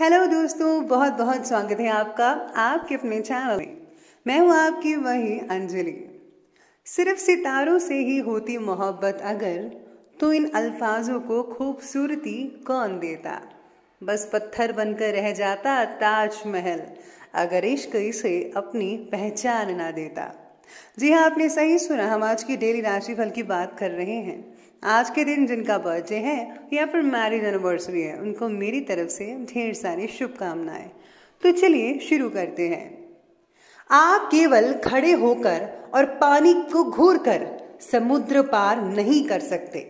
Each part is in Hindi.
हेलो दोस्तों बहुत बहुत स्वागत है आपका आपके अपने चैनल में मैं हूं आपकी वही अंजलि सिर्फ सितारों से ही होती मोहब्बत अगर तो इन अल्फाजों को खूबसूरती कौन देता बस पत्थर बनकर रह जाता ताजमहल अगर इश्क इसे अपनी पहचान ना देता जी हाँ आपने सही सुना हम आज की डेली राशिफल की बात कर रहे हैं आज के दिन जिनका बर्थडे है या फिर मैरिज एनिवर्सरी है उनको मेरी तरफ से ढेर सारी शुभकामनाएं तो चलिए शुरू करते हैं आप केवल खड़े होकर और पानी को घूर कर समुद्र पार नहीं कर सकते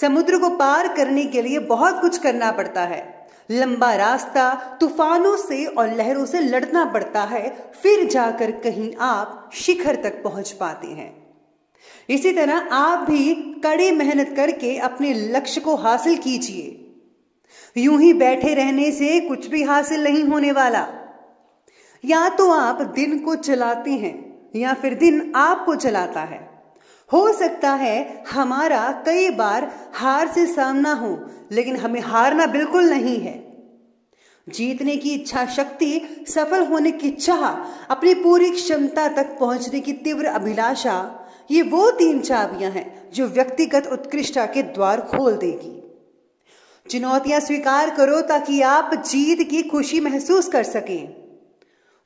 समुद्र को पार करने के लिए बहुत कुछ करना पड़ता है लंबा रास्ता तूफानों से और लहरों से लड़ना पड़ता है फिर जाकर कहीं आप शिखर तक पहुंच पाते हैं इसी तरह आप भी कड़ी मेहनत करके अपने लक्ष्य को हासिल कीजिए यूं ही बैठे रहने से कुछ भी हासिल नहीं होने वाला या तो आप दिन को चलाते हैं या फिर दिन आपको चलाता है हो सकता है हमारा कई बार हार से सामना हो लेकिन हमें हारना बिल्कुल नहीं है जीतने की इच्छा शक्ति सफल होने की चाह अपनी पूरी क्षमता तक पहुंचने की तीव्र अभिलाषा ये वो तीन चाबियां हैं जो व्यक्तिगत उत्कृष्टता के द्वार खोल देगी चुनौतियां स्वीकार करो ताकि आप जीत की खुशी महसूस कर सकें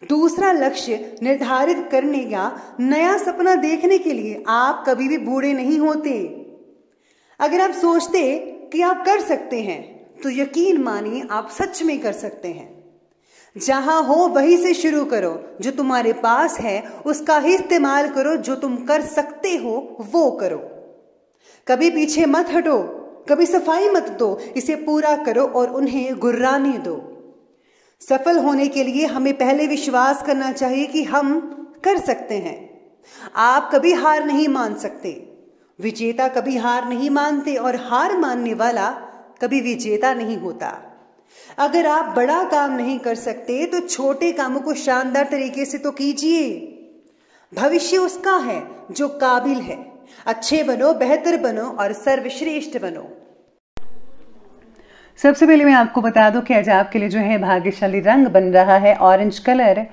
दूसरा लक्ष्य निर्धारित करने या नया सपना देखने के लिए आप कभी भी बूढ़े नहीं होते अगर आप सोचते कि आप कर सकते हैं तो यकीन मानिए आप सच में कर सकते हैं जहां हो वहीं से शुरू करो जो तुम्हारे पास है उसका ही इस्तेमाल करो जो तुम कर सकते हो वो करो कभी पीछे मत हटो कभी सफाई मत दो इसे पूरा करो और उन्हें गुर्राने दो सफल होने के लिए हमें पहले विश्वास करना चाहिए कि हम कर सकते हैं आप कभी हार नहीं मान सकते विजेता कभी हार नहीं मानते और हार मानने वाला कभी विजेता नहीं होता अगर आप बड़ा काम नहीं कर सकते तो छोटे कामों को शानदार तरीके से तो कीजिए भविष्य उसका है जो काबिल है अच्छे बनो बेहतर बनो और सर्वश्रेष्ठ बनो सबसे पहले मैं आपको बता दूं कि आज आपके लिए जो है भाग्यशाली रंग बन रहा है ऑरेंज कलर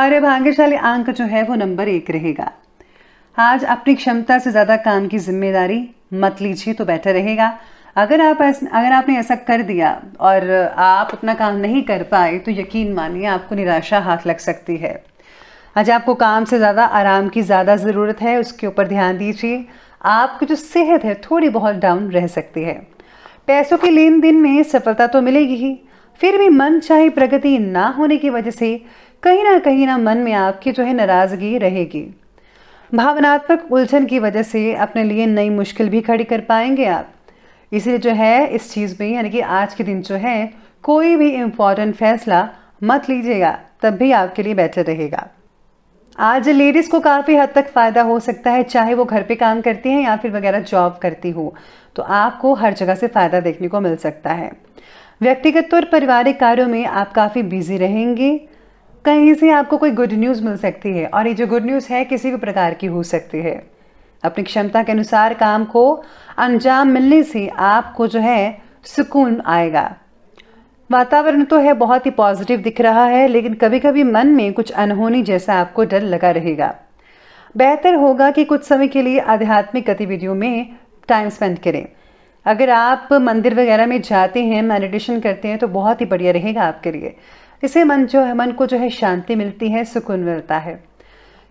और भाग्यशाली अंक जो है वो नंबर एक रहेगा आज अपनी क्षमता से ज़्यादा काम की जिम्मेदारी मत लीजिए तो बेटर रहेगा अगर आप अगर आपने ऐसा कर दिया और आप अपना काम नहीं कर पाए तो यकीन मानिए आपको निराशा हाथ लग सकती है आज आपको काम से ज़्यादा आराम की ज़्यादा ज़रूरत है उसके ऊपर ध्यान दीजिए आपकी जो सेहत है थोड़ी बहुत डाउन रह सकती है पैसों के लेन देन में सफलता तो मिलेगी ही फिर भी मन चाहे प्रगति ना होने की वजह से कहीं ना कहीं ना मन में आपकी जो है नाराज़गी रहेगी भावनात्मक उलझन की वजह से अपने लिए नई मुश्किल भी खड़ी कर पाएंगे आप इसलिए जो है इस चीज़ में यानी कि आज के दिन जो है कोई भी इम्पॉर्टेंट फैसला मत लीजिएगा तब भी आपके लिए बेटर रहेगा आज लेडीज़ को काफ़ी हद तक फ़ायदा हो सकता है चाहे वो घर पे काम करती हैं या फिर वगैरह जॉब करती हो तो आपको हर जगह से फ़ायदा देखने को मिल सकता है व्यक्तिगत और पारिवारिक कार्यों में आप काफ़ी बिजी रहेंगे कहीं से आपको कोई गुड न्यूज़ मिल सकती है और ये जो गुड न्यूज़ है किसी भी प्रकार की हो सकती है अपनी क्षमता के अनुसार काम को अंजाम मिलने से आपको जो है सुकून आएगा वातावरण तो है बहुत ही पॉजिटिव दिख रहा है लेकिन कभी कभी मन में कुछ अनहोनी जैसा आपको डर लगा रहेगा बेहतर होगा कि कुछ समय के लिए आध्यात्मिक गतिविधियों में टाइम स्पेंड करें अगर आप मंदिर वगैरह में जाते हैं मेडिटेशन करते हैं तो बहुत ही बढ़िया रहेगा आपके लिए इससे मन जो है मन को जो है शांति मिलती है सुकून मिलता है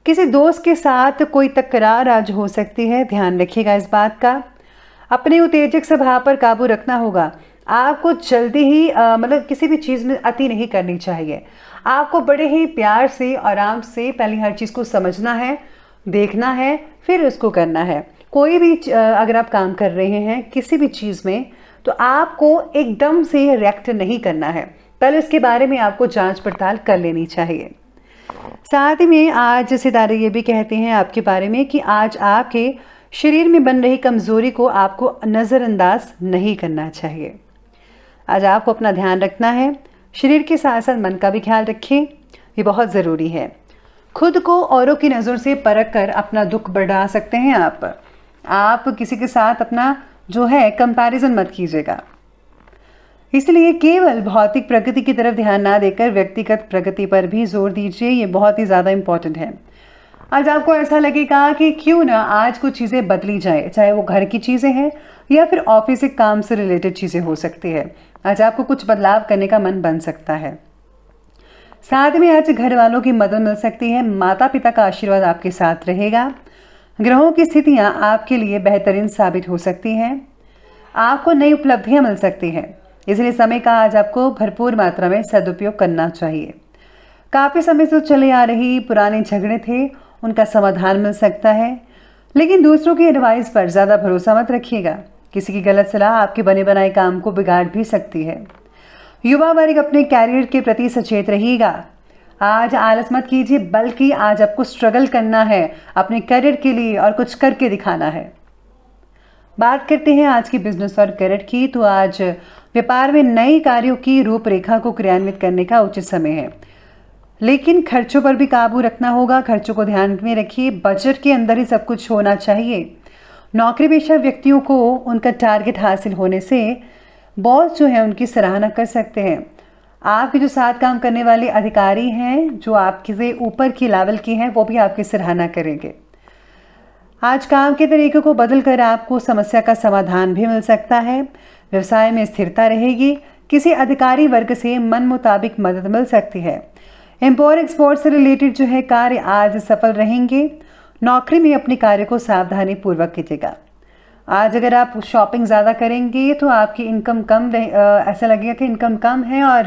किसी दोस्त के साथ कोई तकरार आज हो सकती है ध्यान रखिएगा इस बात का अपने उत्तेजक स्वभाव पर काबू रखना होगा आपको जल्दी ही मतलब किसी भी चीज़ में अति नहीं करनी चाहिए आपको बड़े ही प्यार से आराम से पहले हर चीज़ को समझना है देखना है फिर उसको करना है कोई भी अगर आप काम कर रहे हैं किसी भी चीज़ में तो आपको एकदम से रिएक्ट नहीं करना है पहले इसके बारे में आपको जांच पड़ताल कर लेनी चाहिए साथ ही में आज सितारे ये भी कहते हैं आपके बारे में कि आज आपके शरीर में बन रही कमज़ोरी को आपको नज़रअंदाज नहीं करना चाहिए आज आपको अपना ध्यान रखना है शरीर के साथ साथ मन का भी ख्याल रखें ये बहुत ज़रूरी है खुद को औरों की नज़र से परख कर अपना दुख बढ़ा सकते हैं आप आप किसी के साथ अपना जो है कंपैरिजन मत कीजिएगा इसलिए केवल भौतिक प्रगति की तरफ ध्यान ना देकर व्यक्तिगत प्रगति पर भी जोर दीजिए ये बहुत ही ज़्यादा इंपॉर्टेंट है आज आपको ऐसा लगेगा कि क्यों ना आज कुछ चीज़ें बदली जाए चाहे वो घर की चीज़ें हैं या फिर ऑफिस के काम से रिलेटेड चीज़ें हो सकती है आज आपको कुछ बदलाव करने का मन बन सकता है साथ में आज घर वालों की मदद मिल सकती है माता पिता का आशीर्वाद आपके साथ रहेगा ग्रहों की स्थितियाँ आपके लिए बेहतरीन साबित हो सकती हैं आपको नई उपलब्धियां मिल सकती हैं इसलिए समय का आज आपको भरपूर मात्रा में सदुपयोग करना चाहिए काफ़ी समय से चले आ रही पुराने झगड़े थे उनका समाधान मिल सकता है लेकिन दूसरों की एडवाइस पर ज़्यादा भरोसा मत रखिएगा किसी की गलत सलाह आपके बने बनाए काम को बिगाड़ भी सकती है युवा वर्ग अपने कैरियर के प्रति सचेत रहिएगा आज आलस मत कीजिए बल्कि आज आपको स्ट्रगल करना है अपने करियर के लिए और कुछ करके दिखाना है बात करते हैं आज की बिजनेस और करियर की तो आज व्यापार में नए कार्यों की रूपरेखा को क्रियान्वित करने का उचित समय है लेकिन खर्चों पर भी काबू रखना होगा खर्चों को ध्यान में रखिए बजट के अंदर ही सब कुछ होना चाहिए नौकरी पेशा व्यक्तियों को उनका टारगेट हासिल होने से बॉस जो है उनकी सराहना कर सकते हैं आपके जो साथ काम करने वाले अधिकारी हैं जो आपके से ऊपर की लेवल के हैं वो भी आपकी सराहना करेंगे आज काम के तरीके को बदल कर आपको समस्या का समाधान भी मिल सकता है व्यवसाय में स्थिरता रहेगी किसी अधिकारी वर्ग से मन मुताबिक मदद मिल सकती है इम्पोर्ट एक्सपोर्ट से रिलेटेड जो है कार्य आज सफल रहेंगे नौकरी में अपने कार्य को सावधानी पूर्वक कीजिएगा आज अगर आप शॉपिंग ज़्यादा करेंगे तो आपकी इनकम कम रहे ऐसा लगेगा कि इनकम कम है और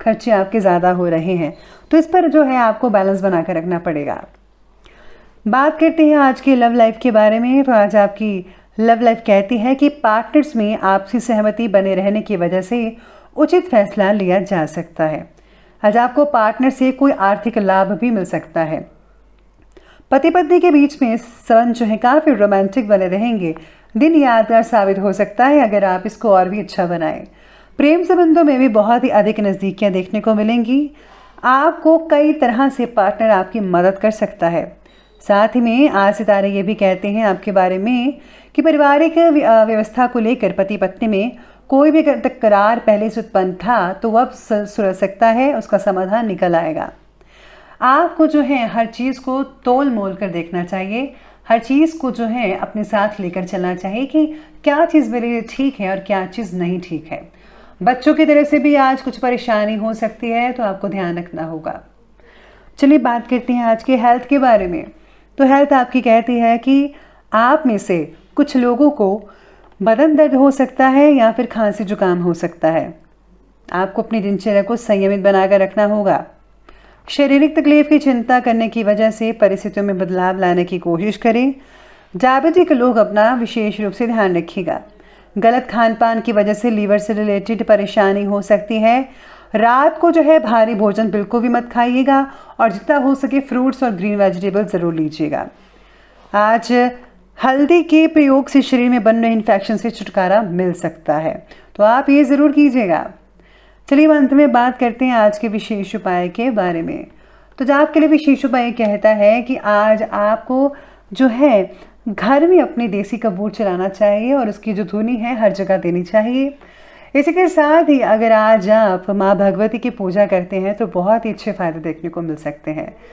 खर्चे आपके ज़्यादा हो रहे हैं तो इस पर जो है आपको बैलेंस बना कर रखना पड़ेगा बात करते हैं आज के लव लाइफ के बारे में तो आज आपकी लव लाइफ कहती है कि पार्टनर्स में आपसी सहमति बने रहने की वजह से उचित फैसला लिया जा सकता है आज आपको पार्टनर से कोई आर्थिक लाभ भी मिल सकता है पति पत्नी के बीच में सन जो है काफ़ी रोमांटिक बने रहेंगे दिन यादगार साबित हो सकता है अगर आप इसको और भी अच्छा बनाएं प्रेम संबंधों में भी बहुत ही अधिक नज़दीकियाँ देखने को मिलेंगी आपको कई तरह से पार्टनर आपकी मदद कर सकता है साथ ही में आज सितारे ये भी कहते हैं आपके बारे में कि पारिवारिक व्यवस्था को लेकर पति पत्नी में कोई भी तकरार पहले से उत्पन्न था तो वह सुलझ सकता है उसका समाधान निकल आएगा आपको जो है हर चीज़ को तोल मोल कर देखना चाहिए हर चीज़ को जो है अपने साथ लेकर चलना चाहिए कि क्या चीज़ मेरे लिए ठीक है और क्या चीज़ नहीं ठीक है बच्चों की तरफ से भी आज कुछ परेशानी हो सकती है तो आपको ध्यान रखना होगा चलिए बात करते हैं आज के हेल्थ के बारे में तो हेल्थ आपकी कहती है कि आप में से कुछ लोगों को बदन दर्द हो सकता है या फिर खांसी जुकाम हो सकता है आपको अपनी दिनचर्या को संयमित बनाकर रखना होगा शारीरिक तकलीफ की चिंता करने की वजह से परिस्थितियों में बदलाव लाने की कोशिश करें डायबिटिक लोग अपना विशेष रूप से ध्यान रखिएगा गलत खान पान की वजह से लीवर से रिलेटेड परेशानी हो सकती है रात को जो है भारी भोजन बिल्कुल भी मत खाइएगा और जितना हो सके फ्रूट्स और ग्रीन वेजिटेबल ज़रूर लीजिएगा आज हल्दी के प्रयोग से शरीर में बन रहे इन्फेक्शन से छुटकारा मिल सकता है तो आप ये ज़रूर कीजिएगा चलिए अंत में बात करते हैं आज के विशेष उपाय के बारे में तो जो आपके लिए विशेष उपाय कहता है कि आज आपको जो है घर में अपने देसी कबूर चलाना चाहिए और उसकी जो धुनी है हर जगह देनी चाहिए इसी के साथ ही अगर आज आप माँ भगवती की पूजा करते हैं तो बहुत ही अच्छे फायदे देखने को मिल सकते हैं